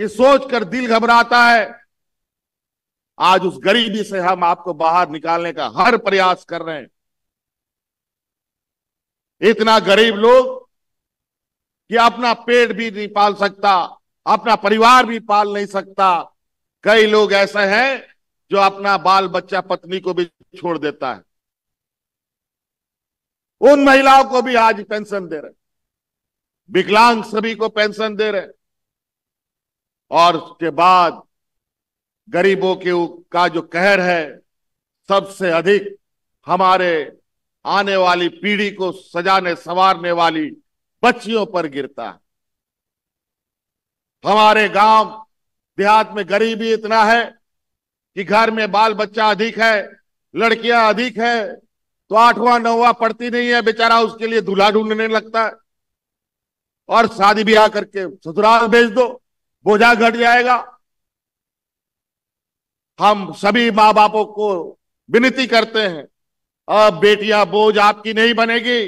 ये सोचकर दिल घबराता है आज उस गरीबी से हम आपको बाहर निकालने का हर प्रयास कर रहे हैं इतना गरीब लोग कि अपना पेट भी नहीं पाल सकता अपना परिवार भी पाल नहीं सकता कई लोग ऐसे हैं जो अपना बाल बच्चा पत्नी को भी छोड़ देता है उन महिलाओं को भी आज पेंशन दे रहे विकलांग सभी को पेंशन दे रहे और उसके बाद गरीबों के का जो कहर है सबसे अधिक हमारे आने वाली पीढ़ी को सजाने संवारने वाली बच्चियों पर गिरता है हमारे गांव देहात में गरीबी इतना है कि घर में बाल बच्चा अधिक है लड़कियां अधिक है तो आठवां नौवा पढ़ती नहीं है बेचारा उसके लिए दूल्हा ढूंढने लगता है और शादी ब्याह करके ससुराल भेज दो बोझा घट जाएगा हम सभी माँ बापों को विनती करते हैं अब बेटियां बोझ आपकी नहीं बनेगी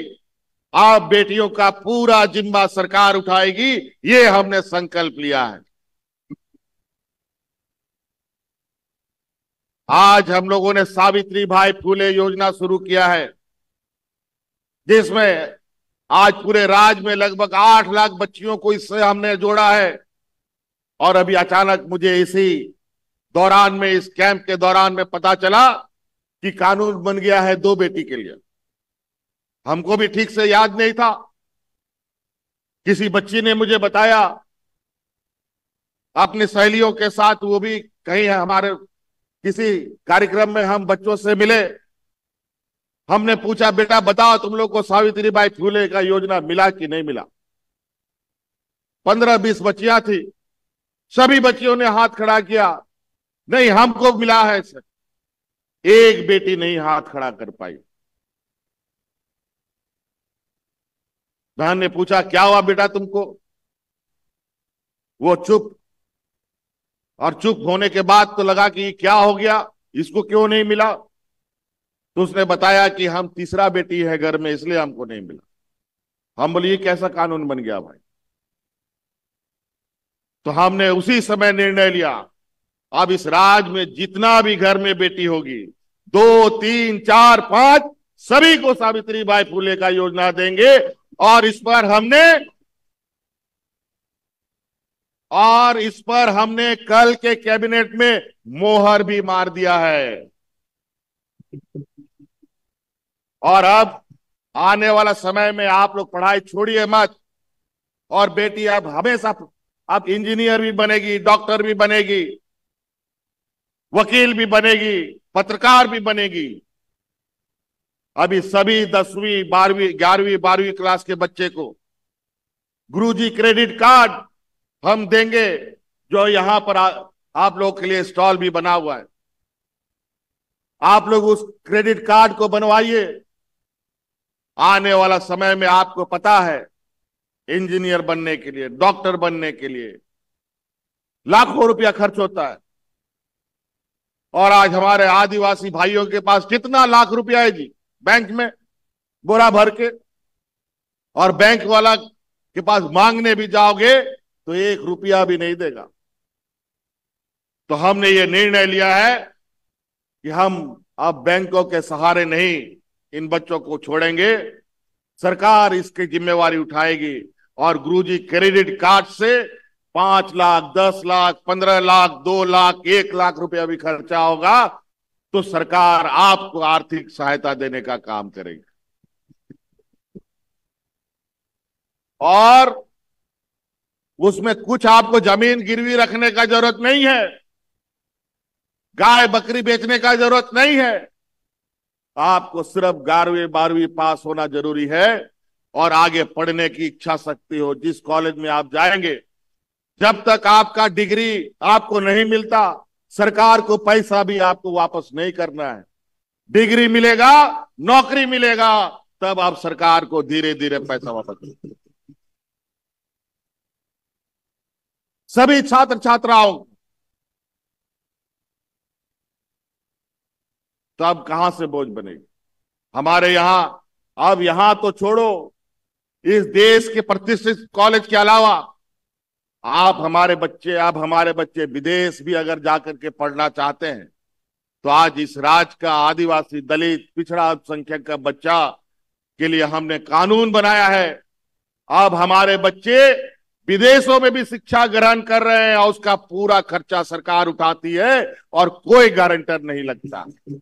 आप बेटियों का पूरा जिम्मा सरकार उठाएगी ये हमने संकल्प लिया है आज हम लोगों ने सावित्री भाई फूले योजना शुरू किया है जिसमें आज पूरे राज्य में लगभग आठ लाख बच्चियों को इससे हमने जोड़ा है और अभी अचानक मुझे इसी दौरान में इस कैंप के दौरान में पता चला कि कानून बन गया है दो बेटी के लिए हमको भी ठीक से याद नहीं था किसी बच्ची ने मुझे बताया अपनी सहेलियों के साथ वो भी कहीं है हमारे किसी कार्यक्रम में हम बच्चों से मिले हमने पूछा बेटा बताओ तुम लोग को सावित्री बाई फूले का योजना मिला कि नहीं मिला पंद्रह बीस बच्चियां थी सभी बच्चियों ने हाथ खड़ा किया नहीं हमको मिला है सर एक बेटी नहीं हाथ खड़ा कर पाई बहन ने पूछा क्या हुआ बेटा तुमको वो चुप और चुप होने के बाद तो लगा कि क्या हो गया इसको क्यों नहीं मिला तो उसने बताया कि हम तीसरा बेटी है घर में इसलिए हमको नहीं मिला हम बोलिए कैसा कानून बन गया भाई तो हमने उसी समय निर्णय लिया अब इस राज्य में जितना भी घर में बेटी होगी दो तीन चार पांच सभी को सावित्री बाई फूले का योजना देंगे और इस पर हमने और इस पर हमने कल के कैबिनेट में मोहर भी मार दिया है और अब आने वाला समय में आप लोग पढ़ाई छोड़िए मत और बेटी अब हमेशा आप इंजीनियर भी बनेगी डॉक्टर भी बनेगी वकील भी बनेगी पत्रकार भी बनेगी अभी सभी दसवीं बारहवीं ग्यारहवीं बारहवीं क्लास के बच्चे को गुरुजी क्रेडिट कार्ड हम देंगे जो यहां पर आ, आप लोग के लिए स्टॉल भी बना हुआ है आप लोग उस क्रेडिट कार्ड को बनवाइए आने वाला समय में आपको पता है इंजीनियर बनने के लिए डॉक्टर बनने के लिए लाखों रुपया खर्च होता है और आज हमारे आदिवासी भाइयों के पास कितना लाख रुपया है जी बैंक में बोरा भर के और बैंक वाला के पास मांगने भी जाओगे तो एक रुपया भी नहीं देगा तो हमने ये निर्णय लिया है कि हम अब बैंकों के सहारे नहीं इन बच्चों को छोड़ेंगे सरकार इसकी जिम्मेवारी उठाएगी और गुरुजी क्रेडिट कार्ड से पांच लाख दस लाख पंद्रह लाख दो लाख एक लाख रुपया भी खर्चा होगा तो सरकार आपको आर्थिक सहायता देने का काम करेगी और उसमें कुछ आपको जमीन गिरवी रखने का जरूरत नहीं है गाय बकरी बेचने का जरूरत नहीं है आपको सिर्फ ग्यारहवीं बारहवीं पास होना जरूरी है और आगे पढ़ने की इच्छा शक्ति हो जिस कॉलेज में आप जाएंगे जब तक आपका डिग्री आपको नहीं मिलता सरकार को पैसा भी आपको वापस नहीं करना है डिग्री मिलेगा नौकरी मिलेगा तब आप सरकार को धीरे धीरे पैसा वापस सभी छात्र छात्राओं तब तो कहां से बोझ बनेगी हमारे यहां अब यहां तो छोड़ो इस देश के प्रतिष्ठित कॉलेज के अलावा आप हमारे बच्चे आप हमारे बच्चे विदेश भी अगर जाकर के पढ़ना चाहते हैं तो आज इस राज्य का आदिवासी दलित पिछड़ा अल्पसंख्यक का बच्चा के लिए हमने कानून बनाया है अब हमारे बच्चे विदेशों में भी शिक्षा ग्रहण कर रहे हैं और उसका पूरा खर्चा सरकार उठाती है और कोई गारंटर नहीं लगता